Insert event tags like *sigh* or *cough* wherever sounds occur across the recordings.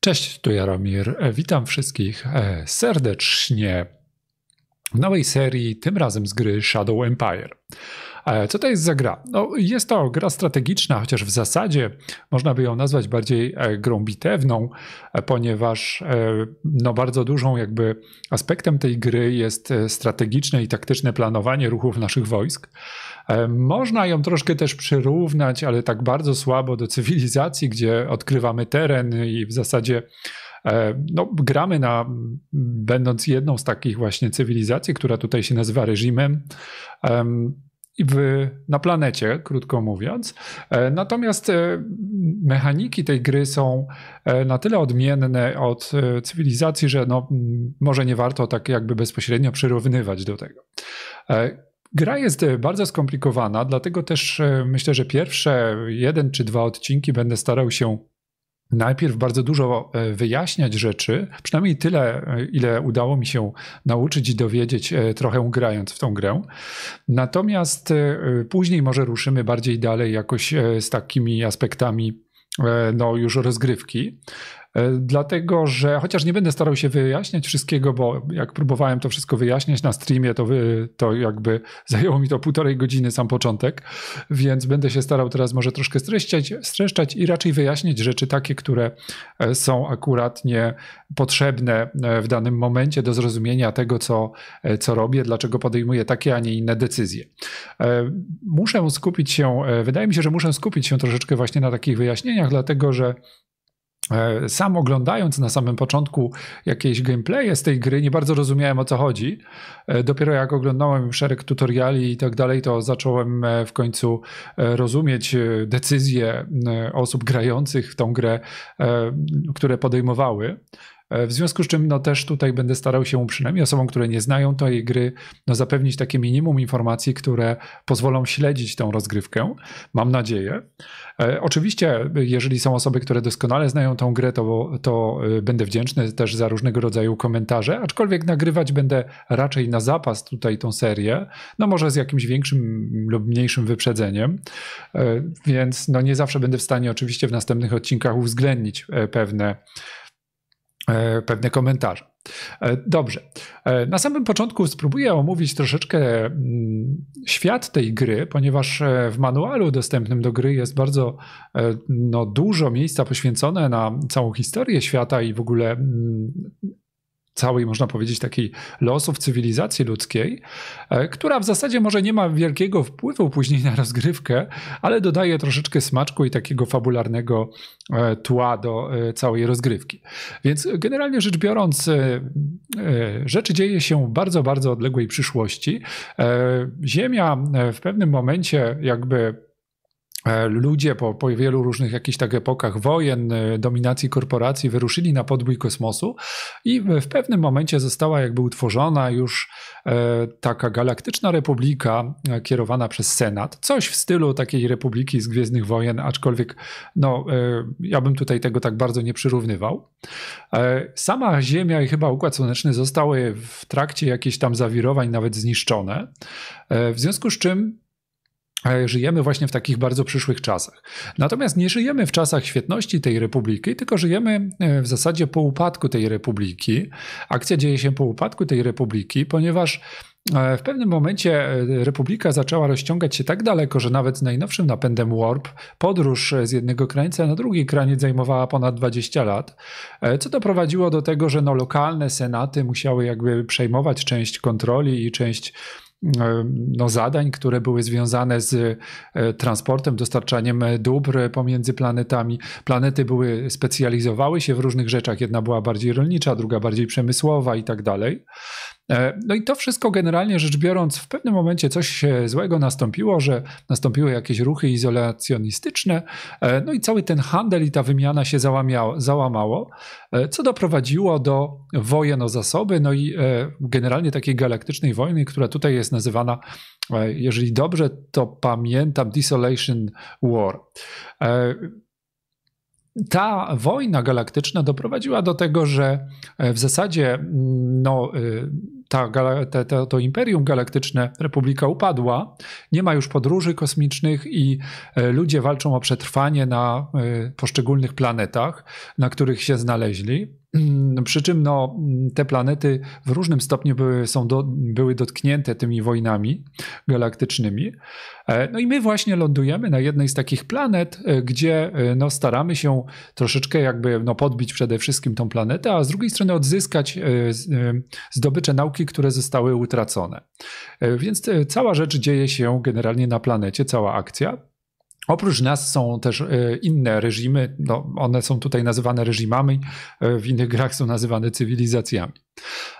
Cześć, tu Jaromir. Witam wszystkich e, serdecznie w nowej serii, tym razem z gry Shadow Empire. E, co to jest za gra? No, jest to gra strategiczna, chociaż w zasadzie można by ją nazwać bardziej e, grą bitewną, e, ponieważ no, bardzo dużą jakby aspektem tej gry jest strategiczne i taktyczne planowanie ruchów naszych wojsk. Można ją troszkę też przyrównać, ale tak bardzo słabo do cywilizacji, gdzie odkrywamy teren i w zasadzie no, gramy na, będąc jedną z takich właśnie cywilizacji, która tutaj się nazywa reżimem w, na planecie, krótko mówiąc. E, natomiast e, mechaniki tej gry są e, na tyle odmienne od cywilizacji, że no, może nie warto tak jakby bezpośrednio przyrównywać do tego. Gra jest bardzo skomplikowana, dlatego też myślę, że pierwsze jeden czy dwa odcinki będę starał się najpierw bardzo dużo e, wyjaśniać rzeczy, przynajmniej tyle, e, ile udało mi się nauczyć i dowiedzieć, e, trochę grając w tą grę. Natomiast później może ruszymy bardziej dalej jakoś z takimi aspektami no, już rozgrywki. E, dlatego, że chociaż nie będę starał się wyjaśniać wszystkiego, bo jak próbowałem to wszystko wyjaśniać na streamie, to, wy, to jakby *laughs* zajęło mi to półtorej godziny sam początek, więc będę się starał teraz może troszkę streszczać, streszczać i raczej wyjaśnić rzeczy takie, które e, są akurat potrzebne e, w danym momencie do zrozumienia tego, co, co robię, dlaczego podejmuję takie, a nie inne decyzje. Muszę skupić się, wydaje mi się, że muszę skupić się troszeczkę właśnie na takich wyjaśnieniach, dlatego że E, sam oglądając na samym początku jakieś gameplaye z tej gry, nie bardzo rozumiałem o co chodzi. E, dopiero jak oglądałem szereg tutoriali i tak dalej, to zacząłem e, w końcu rozumieć decyzje osób grających w tą grę, które podejmowały. E, w związku z czym no, też tutaj będę starał się przynajmniej osobom, które nie znają tej gry, no, zapewnić takie minimum informacji, które pozwolą śledzić tą rozgrywkę. Mam nadzieję. E, oczywiście, jeżeli są osoby, które doskonale znają tą grę, to, to e, będę wdzięczny też za różnego rodzaju komentarze, aczkolwiek nagrywać będę raczej na zapas tutaj tą serię, no może z jakimś większym lub mniejszym wyprzedzeniem, więc no nie zawsze będę w stanie oczywiście w następnych odcinkach uwzględnić pewne E, pewne komentarze. E, dobrze. E, na samym początku spróbuję omówić troszeczkę mm, świat tej gry, ponieważ w manualu dostępnym do gry jest bardzo no, dużo miejsca poświęcone na całą historię świata i w ogóle mm, całej, można powiedzieć, takiej losów cywilizacji ludzkiej, e, która w zasadzie może nie ma wielkiego wpływu później na rozgrywkę, ale dodaje troszeczkę smaczku i takiego fabularnego e, tła do e, całej rozgrywki. Więc generalnie rzecz biorąc, rzeczy dzieje się w bardzo, bardzo odległej przyszłości. Ziemia w pewnym momencie jakby E, ludzie po, po wielu różnych jakichś tak epokach wojen, e, dominacji korporacji wyruszyli na podbój kosmosu i w pewnym momencie została jakby utworzona już e, taka galaktyczna republika kierowana przez Senat. Coś w stylu takiej republiki z Gwiezdnych Wojen, aczkolwiek no, ja bym tutaj tego tak bardzo nie przyrównywał. Sama Ziemia i chyba Układ Słoneczny zostały w trakcie jakichś tam zawirowań nawet zniszczone, w związku z czym E, żyjemy właśnie w takich bardzo przyszłych czasach. Natomiast nie żyjemy w czasach świetności tej republiki, tylko żyjemy e, w zasadzie po upadku tej republiki. Akcja dzieje się po upadku tej republiki, ponieważ e, w pewnym momencie republika zaczęła rozciągać się tak daleko, że nawet z najnowszym napędem Warp podróż z jednego krańca na drugi kraniec zajmowała ponad 20 lat, co doprowadziło do tego, że no, lokalne senaty musiały jakby przejmować część kontroli i część E, no, zadań, które były związane z e, transportem, dostarczaniem dóbr pomiędzy planetami. Planety były, specjalizowały się w różnych rzeczach. Jedna była bardziej rolnicza, druga bardziej przemysłowa i tak dalej. E, no i to wszystko generalnie rzecz biorąc, w pewnym momencie coś złego nastąpiło, że nastąpiły jakieś ruchy izolacjonistyczne, e, no i cały ten handel i ta wymiana się załamiało, załamało, e, co doprowadziło do wojen o zasoby, no i generalnie takiej galaktycznej wojny, która tutaj jest nazywana, jeżeli dobrze to pamiętam, Desolation War. Ta wojna galaktyczna doprowadziła do tego, że w zasadzie mm, no, y, ta, te, te, to imperium galaktyczne, Republika upadła, nie ma już podróży kosmicznych i e, ludzie walczą o przetrwanie na e, poszczególnych planetach, na których się znaleźli. Mm, przy czym no, te planety w różnym stopniu były, są do, były dotknięte tymi wojnami galaktycznymi. E, no i my właśnie lądujemy na jednej z takich planet, e, gdzie e, no, staramy się troszeczkę jakby no, podbić przede wszystkim tą planetę, a z drugiej strony odzyskać zdobycze nauki, które zostały utracone. Więc cała rzecz dzieje się generalnie na planecie, cała akcja. Oprócz nas są też e, inne reżimy, no one są tutaj nazywane reżimami, e, w innych grach są nazywane cywilizacjami.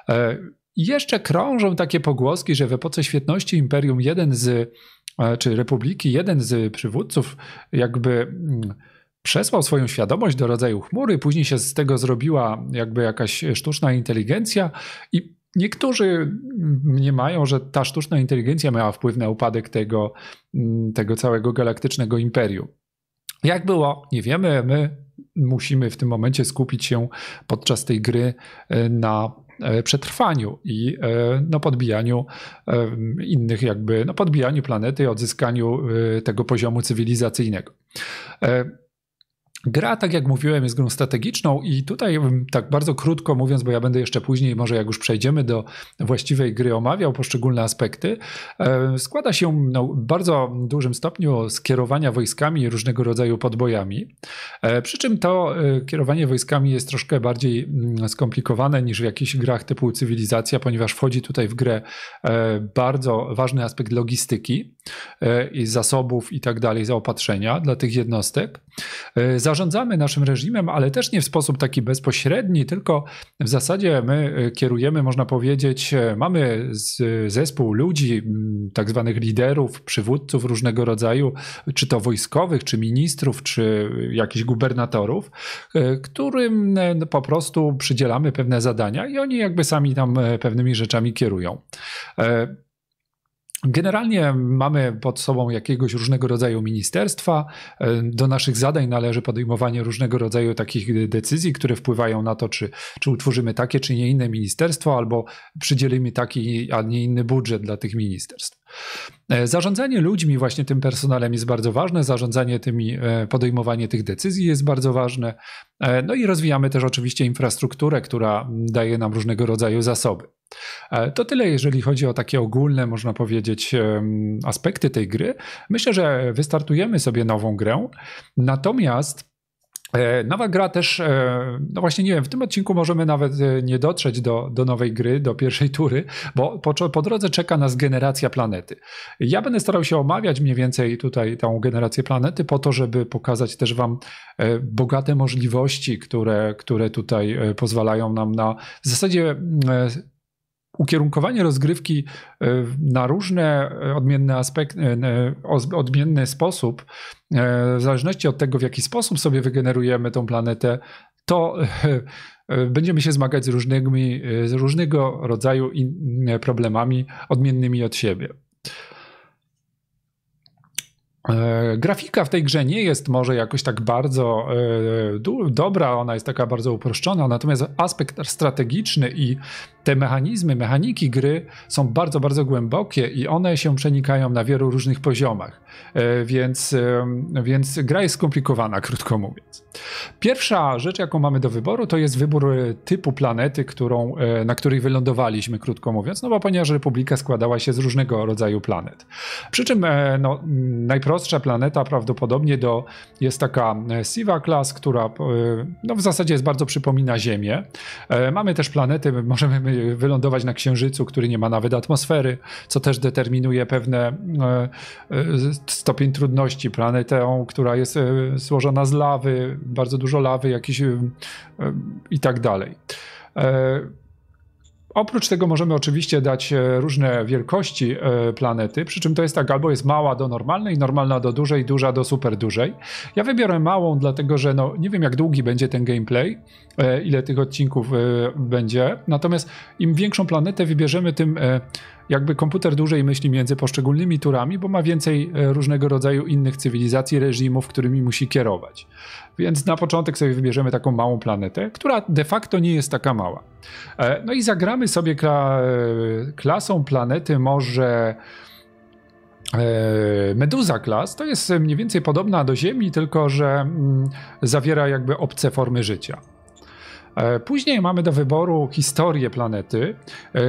E, jeszcze krążą takie pogłoski, że w epoce świetności Imperium jeden z, czy Republiki, jeden z przywódców jakby mm, przesłał swoją świadomość do rodzaju chmury, później się z tego zrobiła jakby jakaś sztuczna inteligencja i Niektórzy mniemają, że ta sztuczna inteligencja miała wpływ na upadek tego, mm, tego całego galaktycznego imperium. Jak było, nie wiemy. My musimy w tym momencie skupić się podczas tej gry e, na e, przetrwaniu i e, no, podbijaniu innych, jakby no, podbijaniu planety, odzyskaniu tego poziomu cywilizacyjnego. Gra, tak jak mówiłem, jest grą strategiczną i tutaj tak bardzo krótko mówiąc, bo ja będę jeszcze później, może jak już przejdziemy do właściwej gry, omawiał poszczególne aspekty. E, składa się no, w bardzo dużym stopniu z kierowania wojskami różnego rodzaju podbojami. E, przy czym to e, kierowanie wojskami jest troszkę bardziej mm, skomplikowane niż w jakichś grach typu cywilizacja, ponieważ wchodzi tutaj w grę bardzo ważny aspekt logistyki, zasobów i tak dalej, zaopatrzenia dla tych jednostek. Za zarządzamy naszym reżimem, ale też nie w sposób taki bezpośredni, tylko w zasadzie my y, kierujemy, można powiedzieć, y, mamy zespół ludzi, tak zwanych liderów, przywódców różnego rodzaju, czy to wojskowych, czy ministrów, czy jakichś gubernatorów, y, którym no, po prostu przydzielamy pewne zadania i oni jakby sami tam pewnymi rzeczami kierują. Generalnie mamy pod sobą jakiegoś różnego rodzaju ministerstwa. E, do naszych zadań należy podejmowanie różnego rodzaju takich e, decyzji, które wpływają na to, czy, czy utworzymy takie, czy nie inne ministerstwo, albo przydzielimy taki, a nie inny budżet dla tych ministerstw. E, zarządzanie ludźmi, właśnie tym personelem jest bardzo ważne, zarządzanie tymi, e, podejmowanie tych decyzji jest bardzo ważne. E, no i rozwijamy też oczywiście infrastrukturę, która daje nam różnego rodzaju zasoby. To tyle, jeżeli chodzi o takie ogólne, można powiedzieć, aspekty tej gry. Myślę, że wystartujemy sobie nową grę. Natomiast E, nowa gra też, e, no właśnie nie wiem, w tym odcinku możemy nawet e, nie dotrzeć do, do nowej gry, do pierwszej tury, bo po, po drodze czeka nas generacja planety. Ja będę starał się omawiać mniej więcej tutaj tą generację planety po to, żeby pokazać też wam bogate możliwości, które, które tutaj pozwalają nam na w zasadzie ukierunkowanie rozgrywki e, na różne e, odmienne aspekty, e, odmienny sposób, w zależności od tego, w jaki sposób sobie wygenerujemy tą planetę, to będziemy się zmagać z, różnymi, z różnego rodzaju problemami odmiennymi od siebie. Grafika w tej grze nie jest może jakoś tak bardzo dobra, ona jest taka bardzo uproszczona, natomiast aspekt strategiczny i te mechanizmy, mechaniki gry są bardzo, bardzo głębokie i one się przenikają na wielu różnych poziomach, e, więc, więc gra jest skomplikowana, krótko mówiąc. Pierwsza rzecz, jaką mamy do wyboru, to jest wybór e, typu planety, którą, e, na której wylądowaliśmy, krótko mówiąc, no bo ponieważ Republika składała się z różnego rodzaju planet. Przy czym no, najprostsza planeta prawdopodobnie do, jest taka Siva Class, która no, w zasadzie jest bardzo przypomina Ziemię. Mamy też planety, możemy wylądować na Księżycu, który nie ma nawet atmosfery, co też determinuje pewne e, e, stopień trudności. Planetę, która jest e, złożona z lawy, bardzo dużo lawy, jakiś i tak dalej. Oprócz tego możemy oczywiście dać e, różne wielkości e, planety, przy czym to jest tak, albo jest mała do normalnej, normalna do dużej, duża do super dużej. Ja wybiorę małą, dlatego że no, nie wiem jak długi będzie ten gameplay, e, ile tych odcinków będzie, natomiast im większą planetę wybierzemy, tym jakby komputer dłużej myśli między poszczególnymi turami, bo ma więcej e, różnego rodzaju innych cywilizacji, reżimów, którymi musi kierować. Więc na początek sobie wybierzemy taką małą planetę, która de facto nie jest taka mała. E, no i zagramy sobie e, klasą planety może. Meduza Class to jest mniej więcej podobna do Ziemi, tylko że mm, zawiera jakby obce formy życia. E, później mamy do wyboru historię planety, e,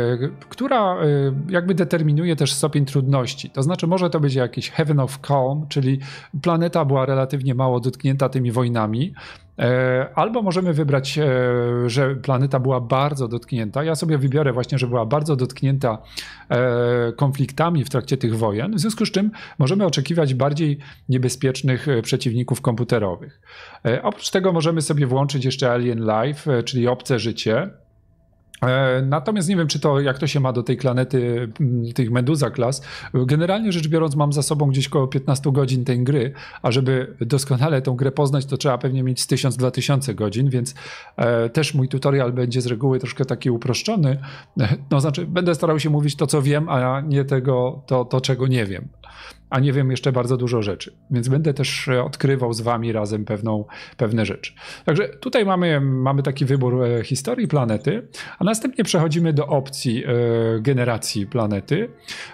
która e, jakby determinuje też stopień trudności. To znaczy, może to być jakiś Heaven of Calm, czyli planeta była relatywnie mało dotknięta tymi wojnami, E, albo możemy wybrać, e, że planeta była bardzo dotknięta. Ja sobie wybiorę właśnie, że była bardzo dotknięta e, konfliktami w trakcie tych wojen, w związku z czym możemy oczekiwać bardziej niebezpiecznych przeciwników komputerowych. Oprócz tego możemy sobie włączyć jeszcze Alien Life, czyli obce życie E, natomiast nie wiem, czy to, jak to się ma do tej planety mm, tych Meduza klas. Generalnie rzecz biorąc, mam za sobą gdzieś około 15 godzin tej gry, a żeby doskonale tą grę poznać, to trzeba pewnie mieć 1000-2000 godzin, więc e, też mój tutorial będzie z reguły troszkę taki uproszczony. E, no znaczy, będę starał się mówić to, co wiem, a nie tego, to, to czego nie wiem a nie wiem jeszcze bardzo dużo rzeczy. Więc będę też odkrywał z wami razem pewną, pewne rzeczy. Także tutaj mamy, mamy taki wybór e, historii planety, a następnie przechodzimy do opcji e, generacji planety.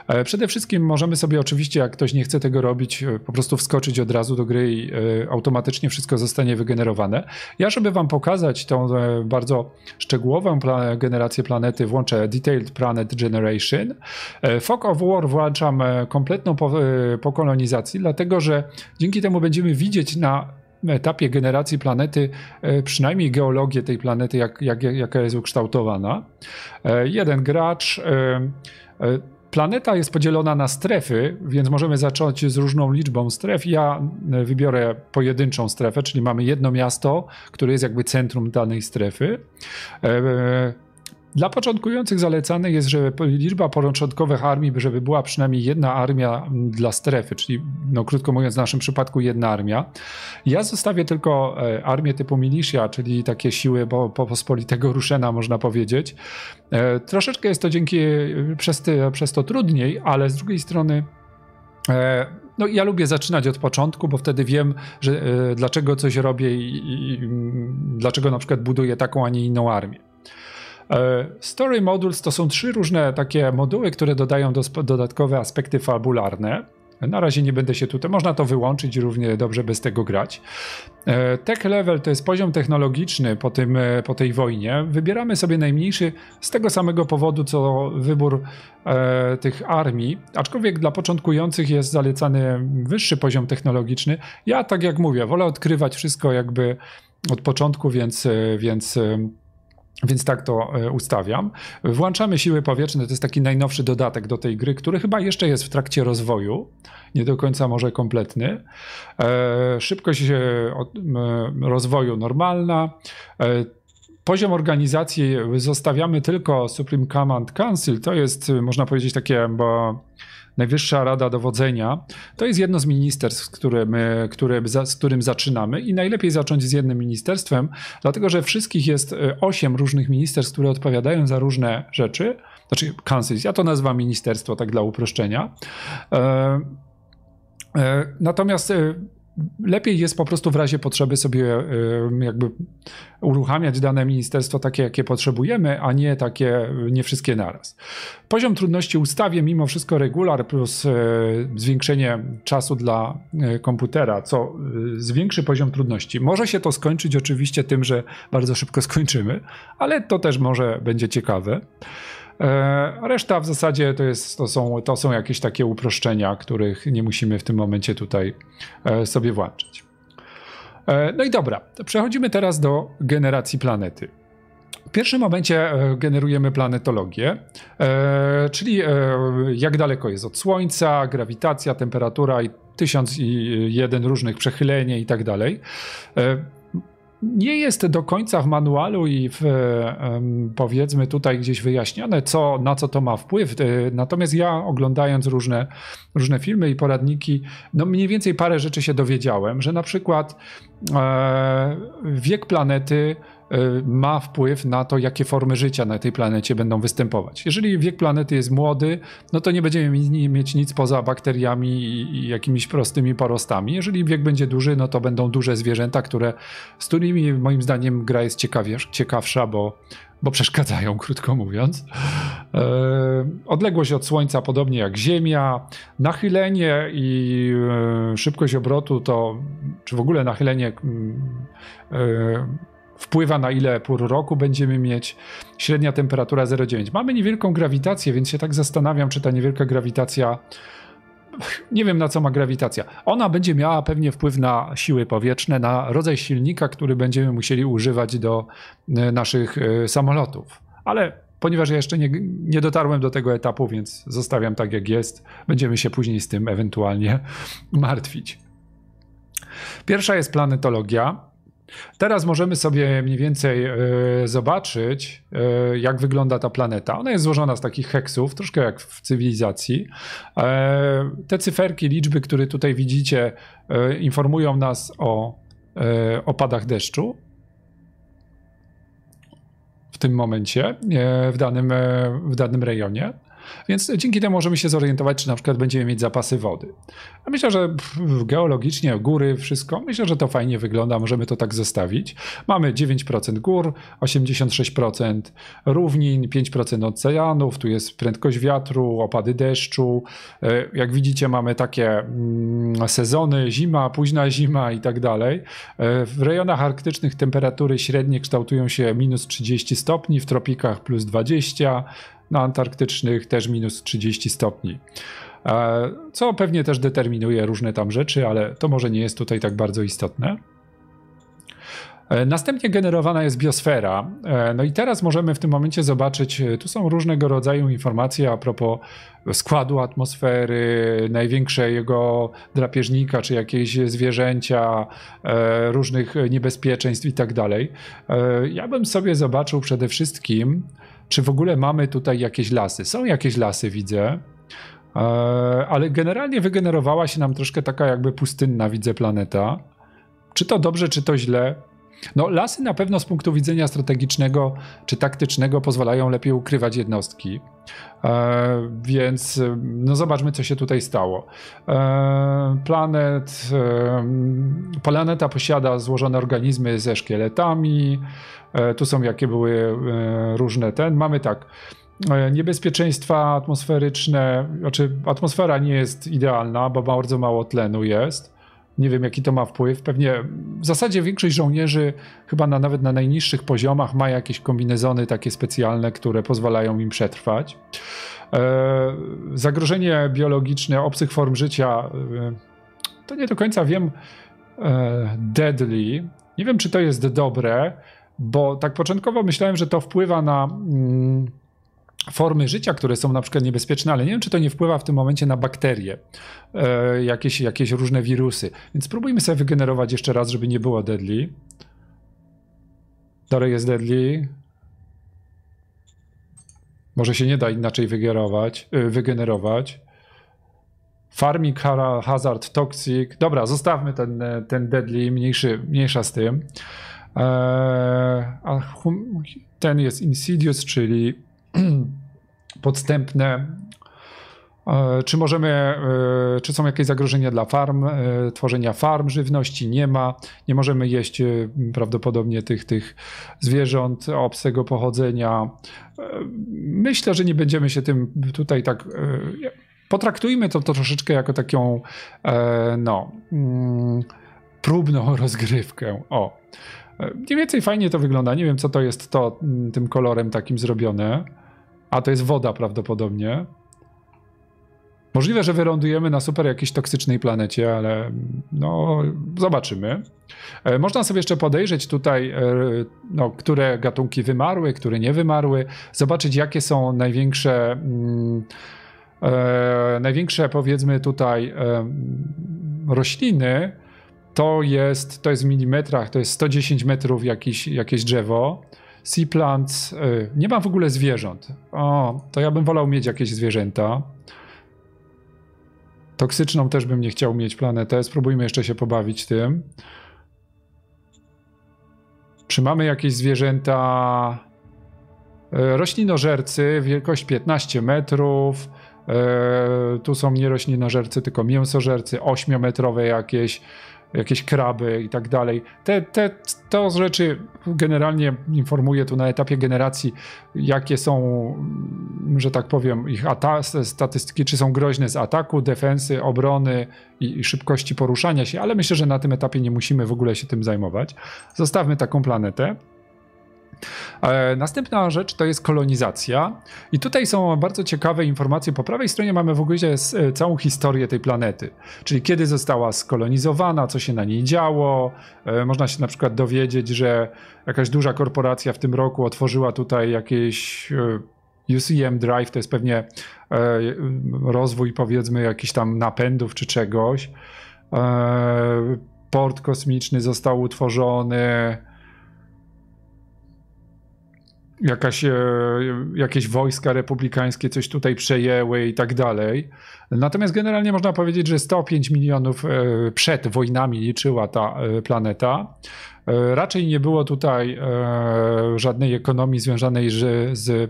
E, przede wszystkim możemy sobie oczywiście, jak ktoś nie chce tego robić, po prostu wskoczyć od razu do gry i automatycznie wszystko zostanie wygenerowane. Ja, żeby wam pokazać tą bardzo szczegółową generację planety, włączę Detailed Planet Generation. Fog of War włączam kompletną Y, po kolonizacji, dlatego że dzięki temu będziemy widzieć na etapie generacji planety, y, przynajmniej geologię tej planety, jak, jak, jaka jest ukształtowana. Y, jeden gracz. Planeta jest podzielona na strefy, więc możemy zacząć z różną liczbą stref. Ja wybiorę pojedynczą strefę, czyli mamy jedno miasto, które jest jakby centrum danej strefy. Dla początkujących zalecane jest, żeby liczba początkowych armii, żeby była przynajmniej jedna armia mm, dla strefy, czyli no, krótko mówiąc w naszym przypadku jedna armia. Ja zostawię tylko e, armię typu militia, czyli takie siły po, po pospolitego *laughs* ruszena można powiedzieć. E, troszeczkę jest to dzięki e, przez, ty, przez to trudniej, ale z drugiej strony no, ja lubię zaczynać od początku, bo wtedy wiem, że, dlaczego coś robię i, i, i mm, dlaczego na przykład buduję taką, a nie inną armię. E, story Modules to są trzy różne takie moduły, które dodają dodatkowe aspekty fabularne. Na razie nie będę się tutaj, można to wyłączyć, równie dobrze bez tego grać. E, tech level to jest poziom technologiczny po, tym, e, po tej wojnie. Wybieramy sobie najmniejszy z tego samego powodu, co wybór e, tych armii, aczkolwiek dla początkujących jest zalecany wyższy poziom technologiczny. Ja tak jak mówię, wolę odkrywać wszystko jakby od początku, więc, więc więc tak to e, ustawiam. Włączamy siły powietrzne, to jest taki najnowszy dodatek do tej gry, który chyba jeszcze jest w trakcie rozwoju, nie do końca może kompletny. E, szybkość e, rozwoju normalna. Poziom organizacji zostawiamy tylko Supreme Command Council, to jest można powiedzieć takie, bo Najwyższa Rada Dowodzenia, to jest jedno z ministerstw, które, z którym zaczynamy i najlepiej zacząć z jednym ministerstwem, dlatego że wszystkich jest e, osiem różnych ministerstw, które odpowiadają za różne rzeczy, znaczy kanclerz, ja to nazywam ministerstwo tak dla uproszczenia. E, e, natomiast lepiej jest po prostu w razie potrzeby sobie jakby uruchamiać dane ministerstwo takie, jakie potrzebujemy, a nie takie, nie wszystkie naraz. Poziom trudności ustawię mimo wszystko regular plus e, zwiększenie czasu dla e, komputera, co e, zwiększy poziom trudności. Może się to skończyć oczywiście tym, że bardzo szybko skończymy, ale to też może będzie ciekawe. E, reszta w zasadzie to, jest, to, są, to są jakieś takie uproszczenia, których nie musimy w tym momencie tutaj e, sobie włączyć. E, no i dobra, przechodzimy teraz do generacji planety. W pierwszym momencie generujemy planetologię, czyli jak daleko jest od Słońca, grawitacja, temperatura i jeden różnych przechylenie i tak dalej nie jest do końca w manualu i w, powiedzmy tutaj gdzieś wyjaśnione, co, na co to ma wpływ. E, natomiast ja oglądając różne, różne filmy i poradniki, no mniej więcej parę rzeczy się dowiedziałem, że na przykład e, wiek planety Y, ma wpływ na to, jakie formy życia na tej planecie będą występować. Jeżeli wiek planety jest młody, no to nie będziemy mieć nic poza bakteriami i jakimiś prostymi porostami. Jeżeli wiek będzie duży, no to będą duże zwierzęta, które, z którymi moim zdaniem gra jest ciekawsza, bo bo przeszkadzają, *laughs* krótko mówiąc. E, odległość od Słońca, podobnie jak Ziemia, nachylenie i e, szybkość obrotu, to czy w ogóle nachylenie. Mm, e, wpływa na ile pór roku będziemy mieć. Średnia temperatura 0,9. Mamy niewielką grawitację, więc się tak zastanawiam, czy ta niewielka grawitacja nie wiem na co ma grawitacja. Ona będzie miała pewnie wpływ na siły powietrzne, na rodzaj silnika, który będziemy musieli używać do e, naszych e, samolotów. Ale ponieważ ja jeszcze nie, nie, dotarłem do tego etapu, więc zostawiam tak jak jest, będziemy się później z tym ewentualnie *laughs* martwić. Pierwsza jest planetologia. Teraz możemy sobie mniej więcej e, zobaczyć, e, jak wygląda ta planeta. Ona jest złożona z takich heksów, troszkę jak w cywilizacji. E, te cyferki, liczby, które tutaj widzicie, informują nas o opadach deszczu. W tym momencie, w danym, w danym rejonie. Więc dzięki temu możemy się zorientować, czy na przykład będziemy mieć zapasy wody. myślę, że geologicznie góry, wszystko, myślę, że to fajnie wygląda, możemy to tak zostawić. Mamy 9% gór, 86% równin, 5% oceanów, tu jest prędkość wiatru, opady deszczu. E, jak widzicie, mamy takie mm, sezony, zima, późna zima i tak dalej. E, w rejonach arktycznych temperatury średnie kształtują się minus 30 stopni, w tropikach plus 20, na antarktycznych też minus 30 stopni. E, co pewnie też determinuje różne tam rzeczy, ale to może nie jest tutaj tak bardzo istotne. E, następnie generowana jest biosfera. E, no i teraz możemy w tym momencie zobaczyć, tu są różnego rodzaju informacje a propos składu atmosfery, największego drapieżnika czy jakiegoś zwierzęcia, różnych niebezpieczeństw i tak dalej. Ja bym sobie zobaczył przede wszystkim czy w ogóle mamy tutaj jakieś lasy. Są jakieś lasy, widzę, e, ale generalnie wygenerowała się nam troszkę taka jakby pustynna, widzę, planeta. Czy to dobrze, czy to źle? No, lasy na pewno z punktu widzenia strategicznego czy taktycznego pozwalają lepiej ukrywać jednostki. E, więc no zobaczmy, co się tutaj stało. E, planet, e, planeta posiada złożone organizmy ze szkieletami, E, tu są jakie były e, różne ten. Mamy tak e, niebezpieczeństwa atmosferyczne, znaczy atmosfera nie jest idealna, bo bardzo mało tlenu jest. Nie wiem, jaki to ma wpływ. Pewnie w zasadzie większość żołnierzy, chyba na, nawet na najniższych poziomach, ma jakieś kombinezony takie specjalne, które pozwalają im przetrwać. zagrożenie biologiczne obcych form życia, to nie do końca wiem. deadly. Nie wiem, czy to jest dobre bo tak początkowo myślałem, że to wpływa na mm, formy życia, które są na przykład niebezpieczne, ale nie wiem, czy to nie wpływa w tym momencie na bakterie, e, jakieś, jakieś różne wirusy. Więc spróbujmy sobie wygenerować jeszcze raz, żeby nie było deadly. Dalej jest deadly. Może się nie da inaczej wygenerować. E, wygenerować. Farming, hazard, toxic. Dobra, zostawmy ten, e, ten deadly, mniejszy, mniejsza z tym. Eee, a ten jest Insidious, czyli *clears throat* podstępne. Eee, czy możemy, eee, czy są jakieś zagrożenia dla farm, tworzenia farm żywności? Nie ma. Nie możemy jeść e, prawdopodobnie tych, tych zwierząt obcego pochodzenia. Myślę, że nie będziemy się tym tutaj tak. E, potraktujmy to, to troszeczkę jako taką, e, no, mm, próbną *laughs* rozgrywkę. O. Mniej więcej fajnie to wygląda. Nie wiem, co to jest to mm, tym kolorem takim zrobione. A to jest woda prawdopodobnie. Możliwe, że wylądujemy na super jakiejś toksycznej planecie, ale mm, no zobaczymy. E, można sobie jeszcze podejrzeć tutaj, e, no, które gatunki wymarły, które nie wymarły, zobaczyć jakie są największe, mm, e, największe powiedzmy tutaj e, mm, rośliny, to jest, to jest w milimetrach, to jest 110 metrów jakieś drzewo. Sea plants, y, nie mam w ogóle zwierząt. O, to ja bym wolał mieć jakieś zwierzęta. Toksyczną też bym nie chciał mieć planetę. Spróbujmy jeszcze się pobawić tym. Czy mamy jakieś zwierzęta? Y, roślinożercy, wielkość 15 metrów. Y, tu są nie roślinożercy, tylko mięsożercy, ośmiometrowe jakieś jakieś kraby i tak dalej. Te, te, to rzeczy generalnie informuję tu na etapie generacji, jakie są, mm, że tak powiem, ich statystyki, czy są groźne z ataku, defensy, obrony i, i szybkości poruszania się, ale myślę, że na tym etapie nie musimy w ogóle się tym zajmować. Zostawmy taką planetę. E, następna rzecz to jest kolonizacja. I tutaj są bardzo ciekawe informacje. Po prawej stronie mamy w ogóle e, całą historię tej planety, czyli kiedy została skolonizowana, co się na niej działo. E, można się na przykład dowiedzieć, że jakaś duża korporacja w tym roku otworzyła tutaj jakieś UCM Drive to jest pewnie rozwój, powiedzmy, jakichś tam napędów czy czegoś. Port kosmiczny został utworzony, jakaś, e, jakieś wojska republikańskie coś tutaj przejęły i tak dalej. Natomiast generalnie można powiedzieć, że 105 milionów e, przed wojnami liczyła ta e, planeta. Raczej nie było tutaj żadnej ekonomii związanej z, z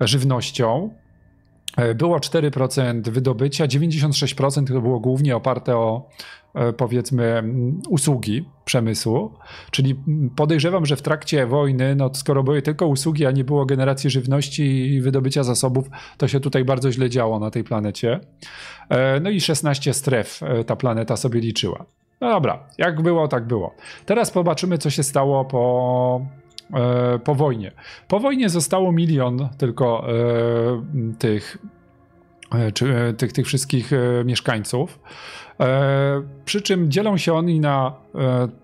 żywnością. E, było 4% wydobycia, 96% to było głównie oparte o e, powiedzmy usługi przemysłu, czyli podejrzewam, że w trakcie wojny, no skoro były tylko usługi, a nie było generacji żywności i wydobycia zasobów, to się tutaj bardzo źle działo na tej planecie. E, no i 16 stref ta planeta sobie liczyła. No dobra, jak było, tak było. Teraz zobaczymy, co się stało po E, po wojnie. Po wojnie zostało milion tylko e, tych, e, czy, tych, tych wszystkich mieszkańców. Przy czym dzielą się oni na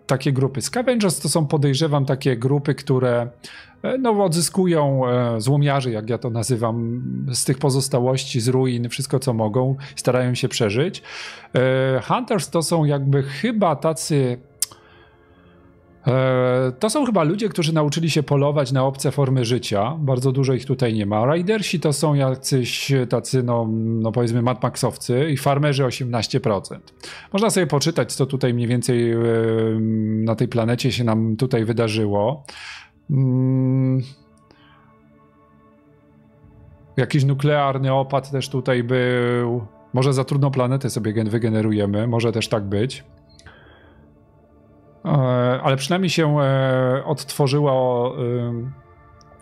takie grupy. Scavengers to są, podejrzewam, takie grupy, które no, odzyskują złomiarzy, jak ja to nazywam, z tych pozostałości, z ruin, wszystko co mogą, starają się przeżyć. Hunters to są jakby chyba tacy E, to są chyba ludzie, którzy nauczyli się polować na obce formy życia. Bardzo dużo ich tutaj nie ma. Ridersi to są jacyś tacy, no, no powiedzmy, matmaxowcy i farmerzy 18%. Można sobie poczytać, co tutaj mniej więcej e, na tej planecie się nam tutaj wydarzyło. Mm. jakiś nuklearny opad też tutaj był. Może za trudno planetę sobie wygenerujemy, może też tak być. E, ale przynajmniej się e, odtworzyło e,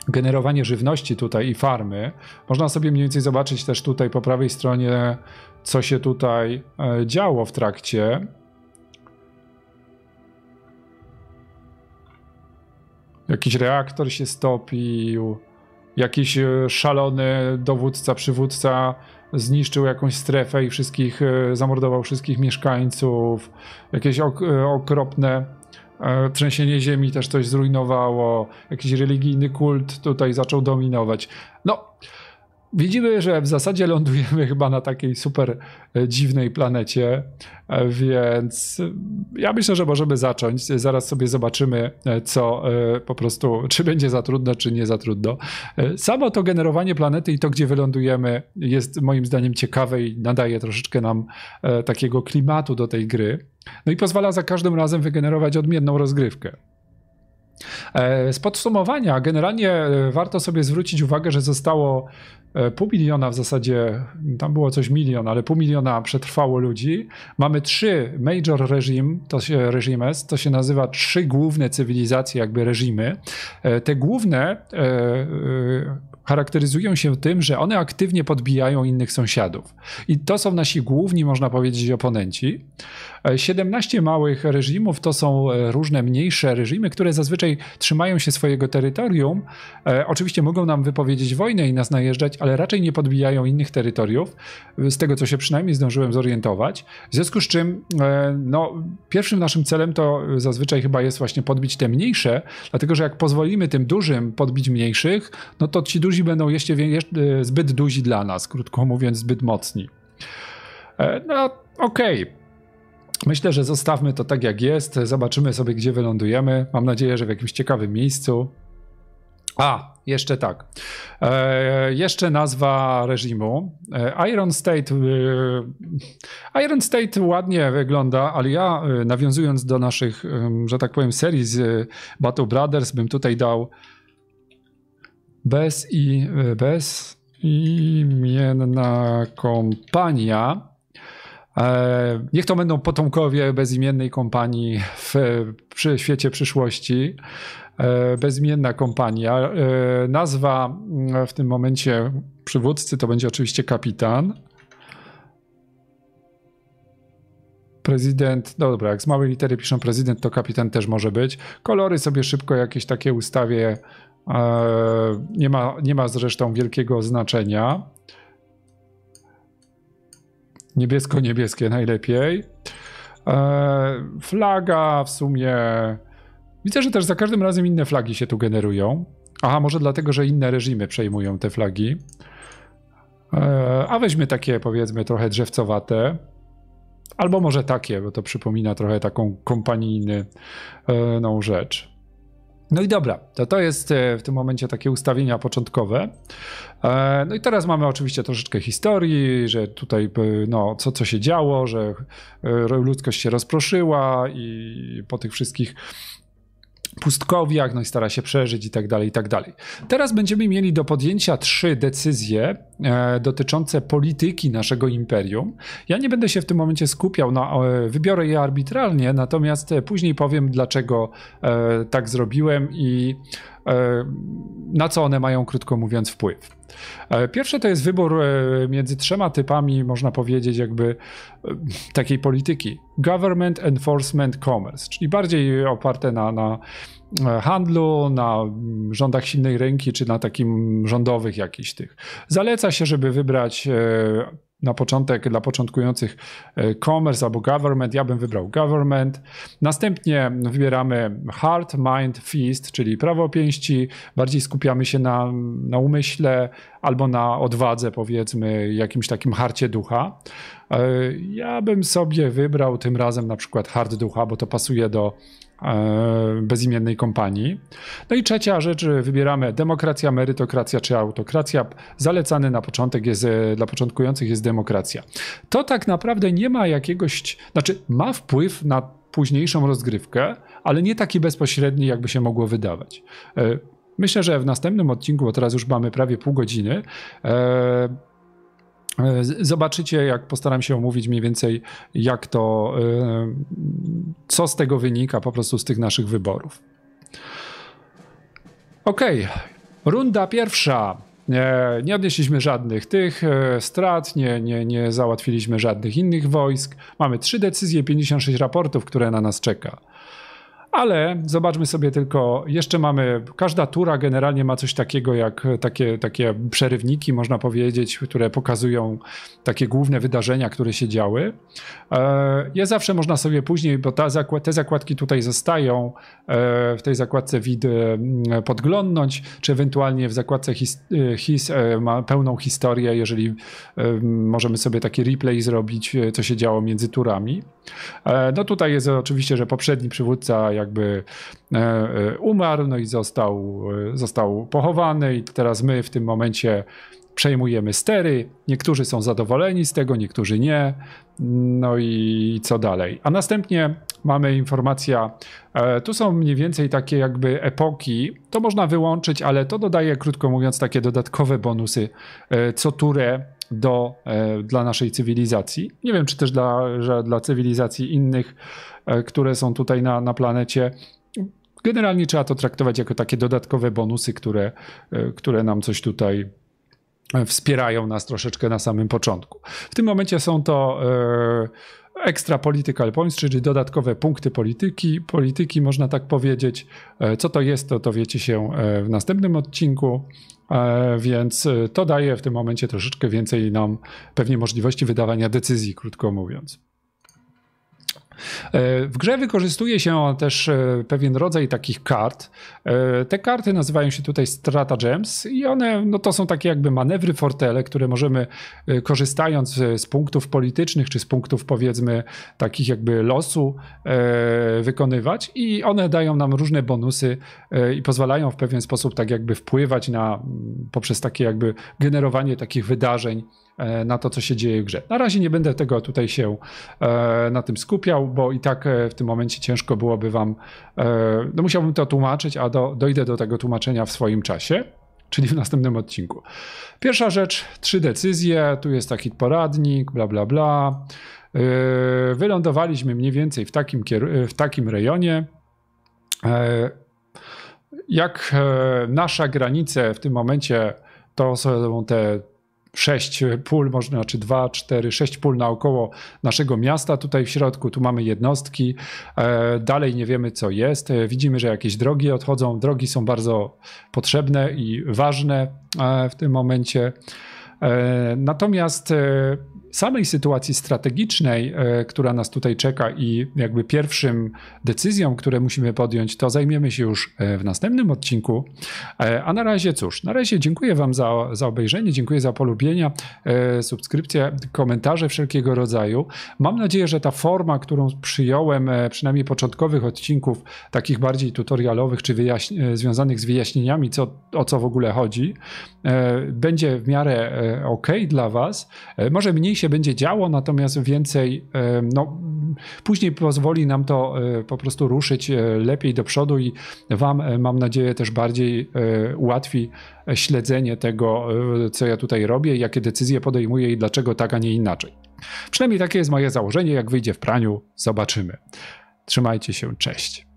generowanie żywności tutaj i farmy. Można sobie mniej więcej zobaczyć też tutaj po prawej stronie, co się tutaj działo w trakcie. Jakiś reaktor się stopił, jakiś szalony dowódca, przywódca zniszczył jakąś strefę i wszystkich, e, zamordował wszystkich mieszkańców. Jakieś ok e, okropne e, trzęsienie ziemi też coś zrujnowało. Jakiś religijny kult tutaj zaczął dominować. No, widzimy, że w zasadzie lądujemy *laughs* chyba na takiej super e, dziwnej planecie, e, więc ja myślę, że możemy zacząć. Zaraz sobie zobaczymy, e, co po prostu, *laughs* czy będzie za trudno, czy nie za trudno. Samo to generowanie planety i to, gdzie wylądujemy, jest moim zdaniem ciekawe i nadaje troszeczkę nam takiego klimatu do tej gry. No i pozwala za każdym razem wygenerować odmienną rozgrywkę. E, z podsumowania, generalnie e, warto sobie zwrócić uwagę, że zostało e, pół miliona w zasadzie, tam było coś milion, ale pół miliona przetrwało ludzi. Mamy trzy major reżim, to się reżimy. to się nazywa trzy główne cywilizacje, jakby reżimy. Te główne charakteryzują się tym, że one aktywnie podbijają innych sąsiadów. I to są nasi główni, można powiedzieć, oponenci. 17 małych reżimów to są różne mniejsze reżimy, które zazwyczaj raczej trzymają się swojego terytorium. E, oczywiście mogą nam wypowiedzieć wojnę i nas najeżdżać, ale raczej nie podbijają innych terytoriów, e, z tego co się przynajmniej zdążyłem zorientować. W związku z czym, e, no, pierwszym naszym celem to zazwyczaj chyba jest właśnie podbić te mniejsze, dlatego że jak pozwolimy tym dużym podbić mniejszych, no to ci duzi będą jeszcze, jeszcze zbyt duzi dla nas, krótko mówiąc, zbyt mocni. E, no, okej. Okay. Myślę, że zostawmy to tak jak jest, zobaczymy sobie gdzie wylądujemy. Mam nadzieję, że w jakimś ciekawym miejscu. A, jeszcze tak. E, jeszcze nazwa reżimu. E, Iron State. E, Iron State ładnie wygląda, ale ja e, nawiązując do naszych, że tak powiem, serii z e, Battle Brothers, bym tutaj dał bez i e, bez imienna kompania E, niech to będą potomkowie bezimiennej kompanii w, świecie przyszłości. E, bezimienna kompania. E, nazwa mm, w tym momencie przywódcy to będzie oczywiście kapitan. prezydent, no dobra, jak z małej litery piszą prezydent, to kapitan też może być. Kolory sobie szybko jakieś takie ustawię. Nie ma, nie ma zresztą wielkiego znaczenia. Niebiesko-niebieskie najlepiej. E, flaga w sumie. Widzę, że też za każdym razem inne flagi się tu generują. Aha, może dlatego, że inne reżimy przejmują te flagi. E, a weźmy takie, powiedzmy, trochę drzewcowate. Albo może takie, bo to przypomina trochę taką kompanijną e, no, rzecz. No i dobra, to to jest e, w tym momencie takie ustawienia początkowe. E, no i teraz mamy oczywiście troszeczkę historii, że tutaj e, no, co, co się działo, że ludzkość się rozproszyła i po tych wszystkich pustkowiach, no i stara się przeżyć i tak dalej, i tak dalej. Teraz będziemy mieli do podjęcia trzy decyzje e, dotyczące polityki naszego imperium. Ja nie będę się w tym momencie skupiał, na, e, wybiorę je arbitralnie, natomiast e, później powiem, dlaczego e, tak zrobiłem i E, na co one mają, krótko mówiąc, wpływ. E, pierwsze to jest wybór e, między trzema typami, można powiedzieć, jakby takiej polityki. Government Enforcement Commerce, czyli bardziej oparte na, na handlu, na mm, rządach silnej ręki, czy na takim rządowych jakichś tych. Zaleca się, żeby wybrać na początek dla początkujących e, commerce albo government. Ja bym wybrał government. Następnie wybieramy heart, mind, fist, czyli prawo pięści. Bardziej skupiamy się na, na umyśle, albo na odwadze, powiedzmy, jakimś takim harcie ducha. E, ja bym sobie wybrał tym razem na przykład hard ducha, bo to pasuje do e, bezimiennej kompanii. No i trzecia rzecz, wybieramy demokracja, merytokracja czy autokracja. Zalecany na początek jest, e, dla początkujących jest demokracja. To tak naprawdę nie ma jakiegoś, znaczy ma wpływ na późniejszą rozgrywkę, ale nie taki bezpośredni, jakby się mogło wydawać. Myślę, że w następnym odcinku, bo teraz już mamy prawie pół godziny, e, e, Zobaczycie, jak postaram się omówić mniej więcej, jak to, e, co z tego wynika po prostu z tych naszych wyborów. Okej, okay. runda pierwsza. Nie, nie odnieśliśmy żadnych tych strat, nie, nie, nie załatwiliśmy żadnych innych wojsk. Mamy trzy decyzje, 56 raportów, które na nas czeka. Ale zobaczmy sobie tylko, jeszcze mamy, każda tura generalnie ma coś takiego jak takie, takie przerywniki, można powiedzieć, które pokazują takie główne wydarzenia, które się działy. E, je zawsze można sobie później, bo ta te zakładki tutaj zostają, e, w tej zakładce wid e, podglądnąć, czy ewentualnie w zakładce his, his ma pełną historię, jeżeli możemy sobie taki replay zrobić, co się działo między turami. No tutaj jest oczywiście, że poprzedni przywódca, jak jakby e, e, umarł, no i został, e, został pochowany i teraz my w tym momencie przejmujemy stery. Niektórzy są zadowoleni z tego, niektórzy nie. No i co dalej? A następnie mamy informacja, tu są mniej więcej takie jakby epoki, to można wyłączyć, ale to dodaje, krótko mówiąc, takie dodatkowe bonusy co turę do, dla naszej cywilizacji. Nie wiem, czy też dla, dla cywilizacji innych E, które są tutaj na, na planecie. Generalnie trzeba to traktować jako takie dodatkowe bonusy, które, e, które nam coś tutaj e, wspierają nas troszeczkę na samym początku. W tym momencie są to extra political points, czyli dodatkowe punkty polityki, polityki można tak powiedzieć. Co to jest, to wiecie się w następnym odcinku. Więc to daje w tym momencie troszeczkę więcej nam pewnie możliwości wydawania decyzji, krótko mówiąc. E, w grze wykorzystuje się też e, pewien rodzaj takich kart. E, te karty nazywają się tutaj Strata Gems i one no to są takie jakby manewry fortele, które możemy korzystając z punktów politycznych czy z punktów powiedzmy takich jakby losu wykonywać i one dają nam różne bonusy i pozwalają w pewien sposób tak jakby wpływać na poprzez takie jakby generowanie takich wydarzeń E, na to, co się dzieje w grze. Na razie nie będę tego tutaj się e, na tym skupiał, bo i tak e, w tym momencie ciężko byłoby wam, no musiałbym to tłumaczyć, a do, dojdę do tego tłumaczenia w swoim czasie czyli w następnym odcinku. Pierwsza rzecz, trzy decyzje, tu jest taki poradnik, bla, bla, bla. wylądowaliśmy mniej więcej w takim, w takim rejonie. jak nasza granica w tym momencie to są te sześć pól, można, znaczy dwa, cztery, sześć pól naokoło naszego miasta. Tutaj w środku, tu mamy jednostki. E, dalej nie wiemy, co jest. E, widzimy, że jakieś drogi odchodzą. Drogi są bardzo potrzebne i ważne e, w tym momencie. Natomiast samej sytuacji strategicznej, e, która nas tutaj czeka i jakby pierwszym decyzją, które musimy podjąć, to zajmiemy się już e, w następnym odcinku. E, a na razie cóż, na razie dziękuję Wam za, za obejrzenie, dziękuję za polubienia, subskrypcje, komentarze wszelkiego rodzaju. Mam nadzieję, że ta forma, którą przyjąłem, przynajmniej początkowych odcinków, takich bardziej tutorialowych czy związanych z wyjaśnieniami, co, o co w ogóle chodzi, będzie w miarę ok dla Was. Może mniej się się będzie działo, natomiast więcej, e, no, później pozwoli nam to e, po prostu ruszyć e, lepiej do przodu i Wam, mam nadzieję, też bardziej ułatwi śledzenie tego, co ja tutaj robię, jakie decyzje podejmuję i dlaczego tak, a nie inaczej. Przynajmniej takie jest moje założenie. Jak wyjdzie w praniu, zobaczymy. Trzymajcie się, cześć.